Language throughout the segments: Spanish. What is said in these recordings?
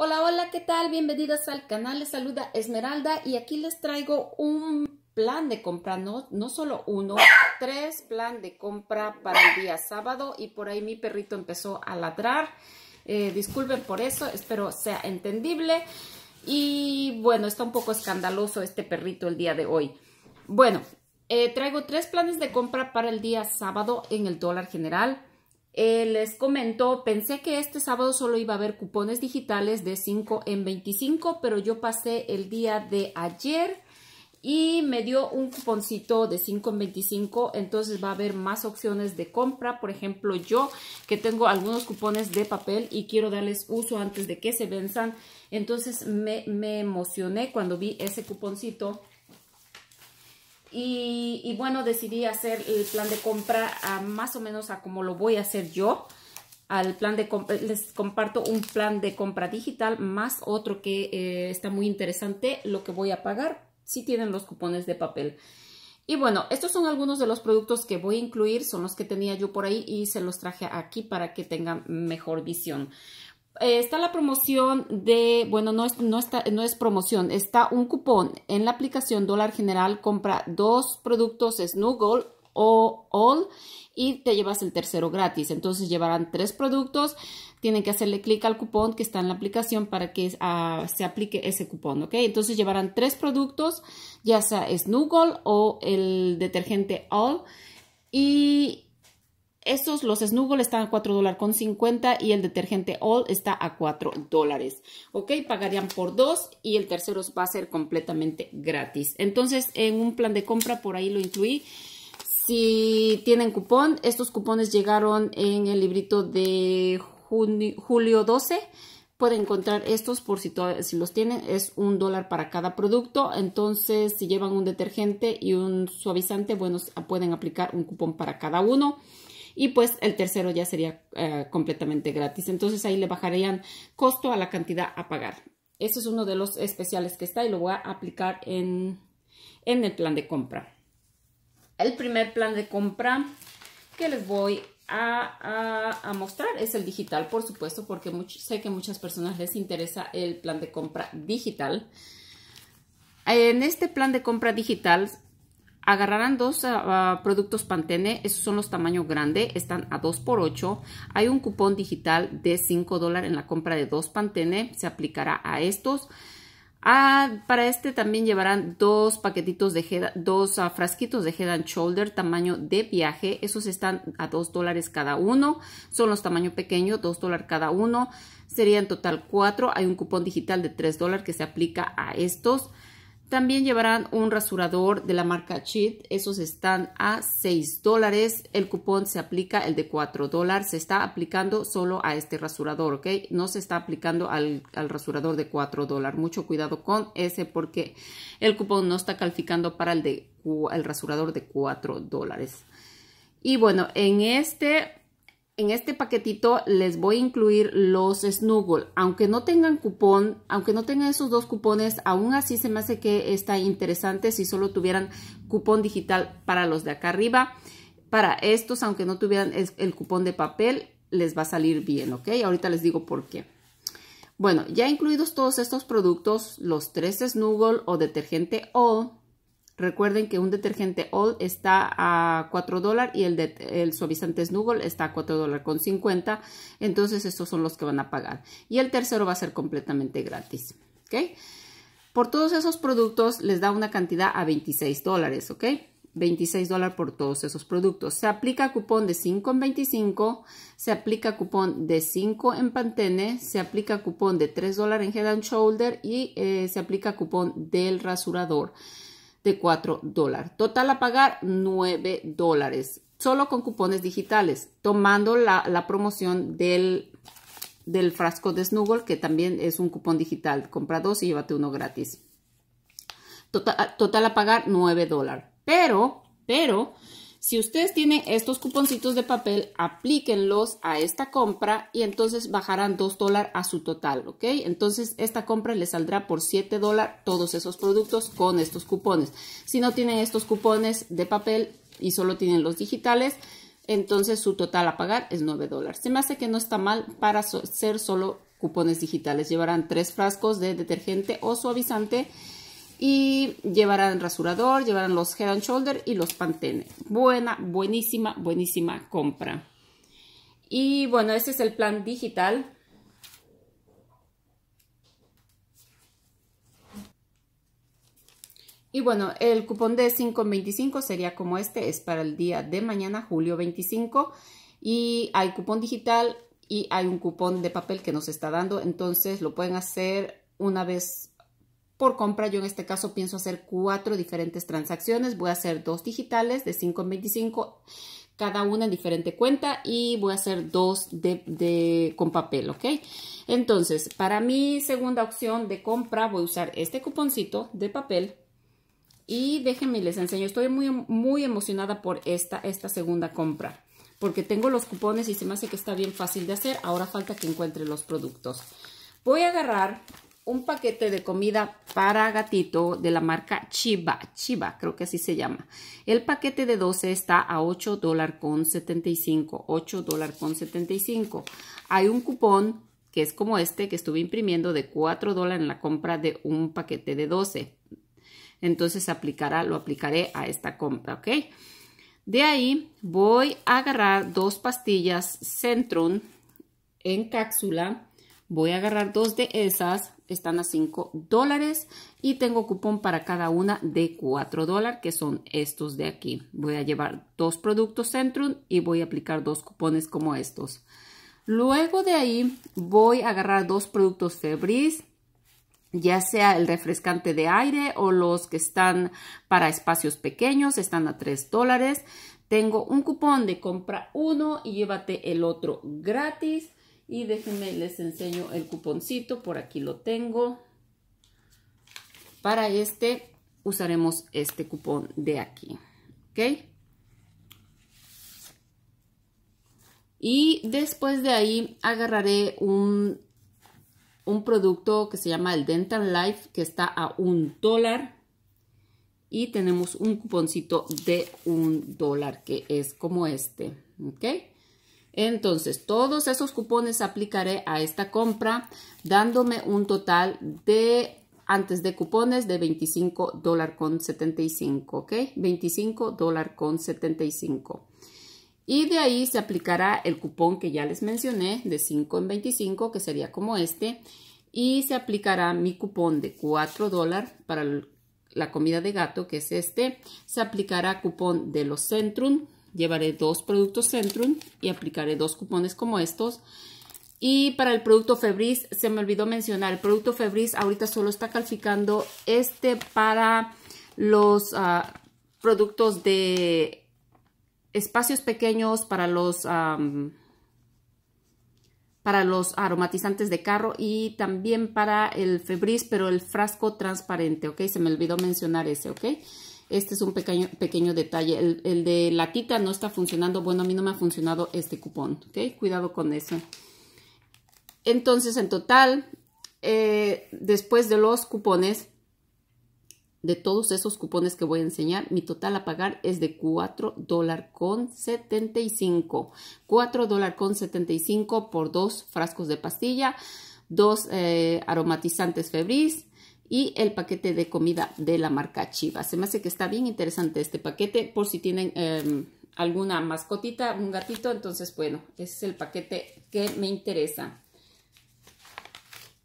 Hola, hola, ¿qué tal? Bienvenidas al canal, les saluda Esmeralda y aquí les traigo un plan de compra, no, no solo uno, tres plan de compra para el día sábado y por ahí mi perrito empezó a ladrar, eh, disculpen por eso, espero sea entendible y bueno, está un poco escandaloso este perrito el día de hoy. Bueno, eh, traigo tres planes de compra para el día sábado en el dólar general, eh, les comento, pensé que este sábado solo iba a haber cupones digitales de 5 en 25, pero yo pasé el día de ayer y me dio un cuponcito de 5 en 25, entonces va a haber más opciones de compra. Por ejemplo, yo que tengo algunos cupones de papel y quiero darles uso antes de que se venzan, entonces me emocioné cuando vi ese cuponcito y, bueno, decidí hacer el plan de compra más o menos a como lo voy a hacer yo. Al plan de les comparto un plan de compra digital más otro que eh, está muy interesante, lo que voy a pagar, si tienen los cupones de papel. Y bueno, estos son algunos de los productos que voy a incluir, son los que tenía yo por ahí y se los traje aquí para que tengan mejor visión. Eh, está la promoción de, bueno, no es, no, está, no es promoción, está un cupón en la aplicación Dólar General, compra dos productos Snuggle o All y te llevas el tercero gratis. Entonces llevarán tres productos, tienen que hacerle clic al cupón que está en la aplicación para que ah, se aplique ese cupón, ¿ok? Entonces llevarán tres productos, ya sea Snuggle o el detergente All y estos, los Snuggle están a $4.50 con y el detergente All está a 4 dólares. ¿Ok? Pagarían por dos y el tercero va a ser completamente gratis. Entonces, en un plan de compra, por ahí lo incluí. Si tienen cupón, estos cupones llegaron en el librito de julio 12 pueden encontrar estos por si, si los tienen. Es un dólar para cada producto. Entonces, si llevan un detergente y un suavizante, bueno, pueden aplicar un cupón para cada uno y pues el tercero ya sería eh, completamente gratis. Entonces ahí le bajarían costo a la cantidad a pagar. Ese es uno de los especiales que está y lo voy a aplicar en, el plan de compra. El primer plan de compra que les voy a, mostrar es el digital, por supuesto, porque sé que muchas personas les interesa el plan de compra digital. En este plan de compra digital agarrarán dos ah, ah, productos Pantene, esos son los tamaños grande, están a 2 por 8 Hay un cupón digital de 5 dólares en la compra de dos Pantene, se aplicará a estos. Ah, para este también llevarán dos paquetitos de head, dos frasquitos de Head and Shoulder tamaño de viaje. Esos están a 2 dólares cada uno. Son los tamaño pequeño, 2 dólares cada uno. Sería en total 4. Hay un cupón digital de 3 dólares que se aplica a estos. También llevarán un rasurador de la marca Cheat. Esos están a 6 dólares. El cupón se aplica, el de 4 dólares. Se está aplicando solo a este rasurador, ¿ok? No se está aplicando al, al rasurador de 4 dólares. Mucho cuidado con ese porque el cupón no está calificando para el, de, el rasurador de 4 dólares. Y bueno, en este en este paquetito les voy a incluir los Snuggle. Aunque no tengan cupón, aunque no tengan esos dos cupones, aún así se me hace que está interesante si solo tuvieran cupón digital para los de acá arriba. Para estos, aunque no tuvieran el cupón de papel, les va a salir bien, ¿ok? Ahorita les digo por qué. Bueno, ya incluidos todos estos productos, los tres Snuggle o detergente O, Recuerden que un detergente All está a 4 dólares y el, suavizante Snuggle está a 4 con 50. Entonces estos son los que van a pagar. Y el tercero va a ser completamente gratis. ¿Ok? Por todos esos productos les da una cantidad a 26 dólares. 26 por todos esos productos. Se aplica cupón de 5 en 25, se aplica cupón de 5 en Pantene, se aplica cupón de 3 dólares en Head and Shoulder y eh, se aplica cupón del rasurador de 4 dólares. Total a pagar 9 dólares. Solo con cupones digitales, tomando la, promoción del, frasco de Snuggle, que también es un cupón digital. Compra dos y llévate uno gratis. Total, total a pagar 9 dólares. Pero, pero, si ustedes tienen estos cuponcitos de papel, aplíquenlos a esta compra y entonces bajarán 2 dólares a su total, ¿ok? Entonces esta compra les saldrá por 7 dólares todos esos productos con estos cupones. Si no tienen estos cupones de papel y solo tienen los digitales, entonces su total a pagar es 9 dólares. Se me hace que no está mal para ser solo cupones digitales. Llevarán tres frascos de detergente o suavizante y llevarán rasurador, llevarán los Head and Shoulder y los Pantene. Buena, buenísima, buenísima compra. Y bueno, este es el plan digital. Y bueno, el cupón de 5.25 sería como este, es para el día de mañana, julio 25. Y hay cupón digital y hay un cupón de papel que nos está dando, entonces lo pueden hacer una vez por compra. Yo en este caso pienso hacer cuatro diferentes transacciones. Voy a hacer dos digitales de 5 en 25, cada una en diferente cuenta y voy a hacer dos de, de, con papel, ¿ok? Entonces, para mi segunda opción de compra voy a usar este cuponcito de papel. Y déjenme les enseño, estoy muy, muy emocionada por esta, esta segunda compra porque tengo los cupones y se me hace que está bien fácil de hacer. Ahora falta que encuentre los productos. Voy a agarrar un paquete de comida para gatito de la marca Chiba, Chiba creo que así se llama. El paquete de 12 está a 8 dólares con 75, 8 dólares con 75. Hay un cupón que es como este que estuve imprimiendo de 4 dólares en la compra de un paquete de 12. Entonces aplicará, lo aplicaré a esta compra, ¿ok? De ahí voy a agarrar dos pastillas Centrum en cápsula Voy a agarrar dos de esas, están a 5 dólares y tengo cupón para cada una de 4 dólares, que son estos de aquí. Voy a llevar dos productos Centrum y voy a aplicar dos cupones como estos. Luego de ahí voy a agarrar dos productos Febris, ya sea el refrescante de aire o los que están para espacios pequeños, están a 3 dólares. Tengo un cupón de compra uno y llévate el otro gratis. Y déjenme, les enseño el cuponcito, por aquí lo tengo. Para este usaremos este cupón de aquí, ¿ok? Y después de ahí agarraré un, un producto que se llama el Dental Life, que está a un dólar y tenemos un cuponcito de un dólar que es como este, ¿ok? Entonces, todos esos cupones aplicaré a esta compra, dándome un total de, antes de cupones, de $25.75, con ¿ok? $25.75. Y de ahí se aplicará el cupón que ya les mencioné, de 5 en 25, que sería como este. Y se aplicará mi cupón de 4 para la comida de gato, que es este. Se aplicará cupón de los Centrum, Llevaré dos productos Centrum y aplicaré dos cupones como estos. Y para el producto Febris, se me olvidó mencionar, el producto Febris ahorita solo está calificando este para los ah, productos de espacios pequeños, para los, para los aromatizantes de carro y también para el Febris, pero el frasco transparente, ¿ok? Se me olvidó mencionar ese, ¿ok? Este es un pequeño, pequeño detalle. El, de de tita no está funcionando. Bueno, a mí no me ha funcionado este cupón. ¿Ok? Cuidado con eso. Entonces, en total, eh, después de los cupones, de todos esos cupones que voy a enseñar, mi total a pagar es de $4.75, dólares con con por dos frascos de pastilla, dos eh, aromatizantes febris, y el paquete de comida de la marca Chiva. Se me hace que está bien interesante este paquete por si tienen em, alguna mascotita, un gatito. Entonces, bueno, ese es el paquete que me interesa.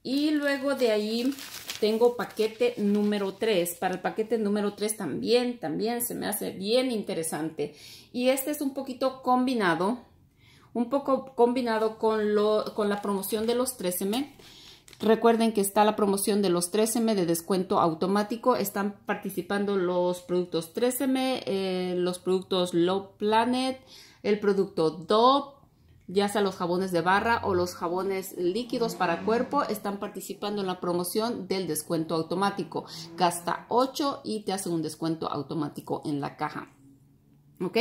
Y luego de ahí tengo paquete número 3. Para el paquete número 3 también, también se me hace bien interesante. Y este es un poquito combinado, un poco combinado con, con la promoción de los 13 M Recuerden que está la promoción de los 3M de descuento automático. Están participando los productos 3M, eh, los productos Low Planet, el producto Dove, ya sea los jabones de barra o los jabones líquidos para cuerpo, están participando en la promoción del descuento automático. Gasta 8 y te hacen un descuento automático en la caja. ¿Ok?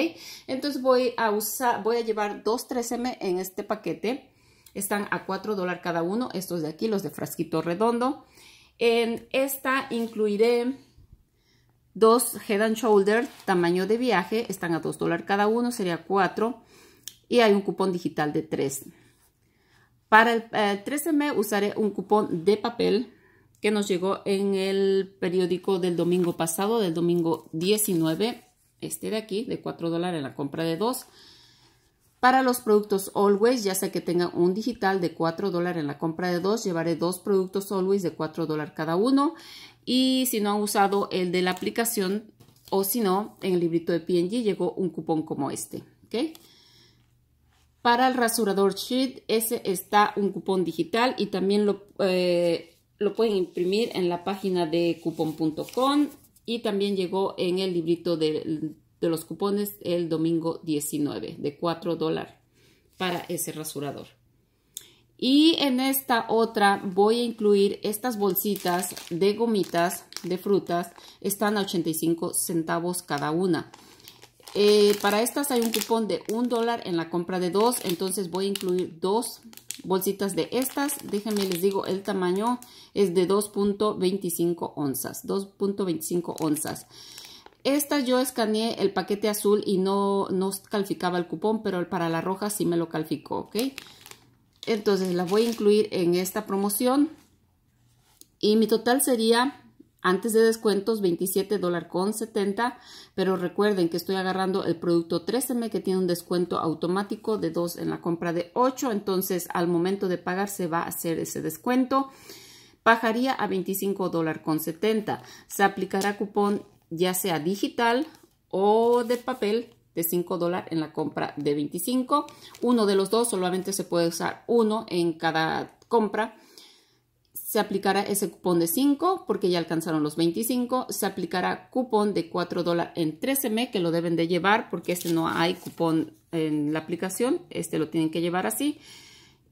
Entonces voy a usar, voy a llevar dos 3M en este paquete están a 4 cada uno. Estos de aquí, los de frasquito redondo. En esta incluiré dos Head and Shoulder tamaño de viaje. Están a 2 cada uno, sería 4. Y hay un cupón digital de 3. Para el 13M eh, usaré un cupón de papel que nos llegó en el periódico del domingo pasado, del domingo 19, este de aquí, de 4 en la compra de 2. Para los productos Always, ya sea que tenga un digital de 4 dólares en la compra de dos, llevaré dos productos Always de 4 cada uno. Y si no han usado el de la aplicación o si no, en el librito de PNG llegó un cupón como este. Para el rasurador sheet, ese está un cupón digital y también lo, eh, lo pueden imprimir en la página de cupón.com y también llegó en el librito de, de los cupones el domingo 19 de 4 dólares para ese rasurador. Y en esta otra voy a incluir estas bolsitas de gomitas de frutas. Están a 85 centavos cada una. Eh, para estas hay un cupón de un dólar en la compra de dos, entonces voy a incluir dos bolsitas de estas. Déjenme les digo, el tamaño es de 2.25 onzas, 2.25 onzas. Esta yo escaneé el paquete azul y no, no calificaba el cupón, pero para la roja sí me lo calificó, ¿ok? Entonces la voy a incluir en esta promoción. Y mi total sería, antes de descuentos, $27.70. con Pero recuerden que estoy agarrando el producto 13M que tiene un descuento automático de 2 en la compra de 8. Entonces al momento de pagar se va a hacer ese descuento. Bajaría a $25.70. Se aplicará cupón ya sea digital o de papel de 5 dólares en la compra de 25. Uno de los dos, solamente se puede usar uno en cada compra. Se aplicará ese cupón de 5 porque ya alcanzaron los 25. Se aplicará cupón de 4 dólares en 13M que lo deben de llevar porque este no hay cupón en la aplicación. Este lo tienen que llevar así.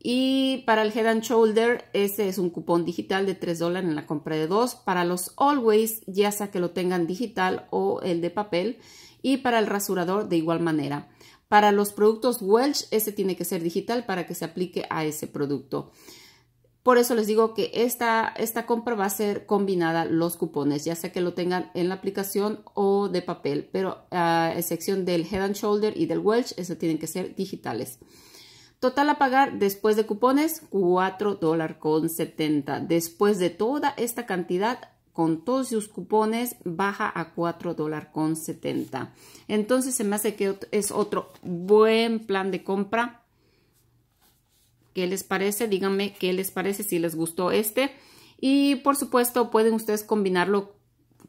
Y para el Head and Shoulder, ese es un cupón digital de 3 dólares en la compra de dos. Para los Always, ya sea que lo tengan digital o el de papel. Y para el rasurador, de igual manera. Para los productos Welch, ese tiene que ser digital para que se aplique a ese producto. Por eso les digo que esta, compra va a ser combinada los cupones, ya sea que lo tengan en la aplicación o de papel, pero ah, a excepción del Head and Shoulder y del Welch, eso tienen que ser digitales. Total a pagar después de cupones, 4 dólares con 70. Después de toda esta cantidad, con todos sus cupones, baja a 4 con 70. Entonces se me hace que es otro buen plan de compra. ¿Qué les parece? Díganme qué les parece, si les gustó este. Y por supuesto pueden ustedes combinarlo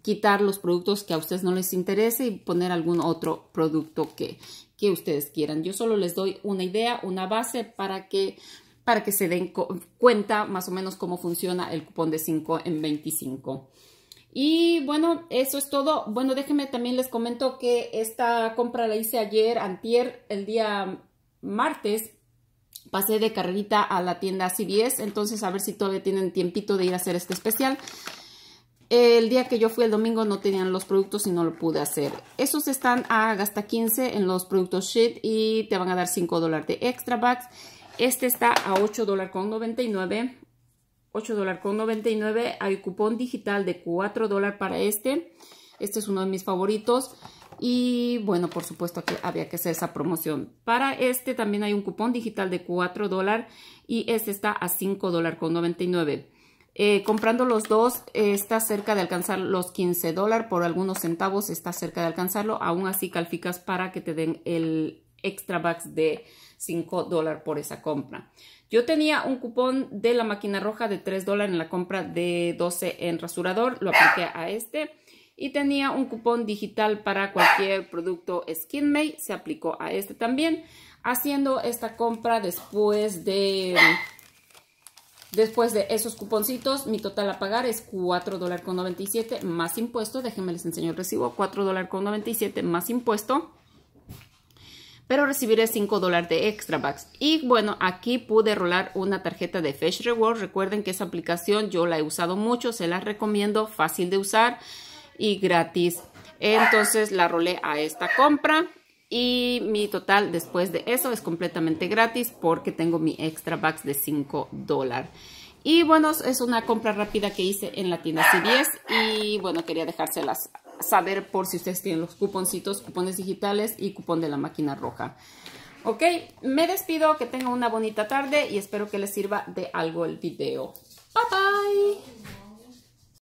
quitar los productos que a ustedes no les interese y poner algún otro producto que, que ustedes quieran. Yo solo les doy una idea, una base para que, para que se den cuenta más o menos cómo funciona el cupón de 5 en 25. Y bueno, eso es todo. Bueno, déjenme también les comento que esta compra la hice ayer, antier, el día martes. Pasé de carrerita a la tienda CBS, entonces a ver si todavía tienen tiempito de ir a hacer este especial. El día que yo fui el domingo no tenían los productos y no lo pude hacer. Esos están a gasta 15 en los productos Sheet y te van a dar 5 de extra bucks. Este está a $8.99, dólares con dólares con Hay cupón digital de 4 dólares para este. Este es uno de mis favoritos. Y bueno, por supuesto que había que hacer esa promoción. Para este también hay un cupón digital de 4 dólares y este está a $5.99. dólares con eh, comprando los dos eh, está cerca de alcanzar los 15 dólares por algunos centavos, está cerca de alcanzarlo. Aún así calificas para que te den el extra bucks de 5 dólares por esa compra. Yo tenía un cupón de la máquina roja de 3 dólares en la compra de 12 en rasurador, lo apliqué a este. Y tenía un cupón digital para cualquier producto SkinMade, se aplicó a este también. Haciendo esta compra después de... Después de esos cuponcitos, mi total a pagar es $4.97 más impuesto. Déjenme les enseño el recibo. $4.97 más impuesto. Pero recibiré 5 de extra bucks. Y bueno, aquí pude rolar una tarjeta de Fetch Reward. Recuerden que esa aplicación yo la he usado mucho. Se la recomiendo. Fácil de usar y gratis. Entonces la rolé a esta compra. Y mi total después de eso es completamente gratis porque tengo mi extra bucks de 5 dólares. Y bueno, es una compra rápida que hice en la tienda C10 y bueno, quería dejárselas saber por si ustedes tienen los cuponcitos, cupones digitales y cupón de la máquina roja. Ok, me despido, que tengan una bonita tarde y espero que les sirva de algo el video. Bye bye.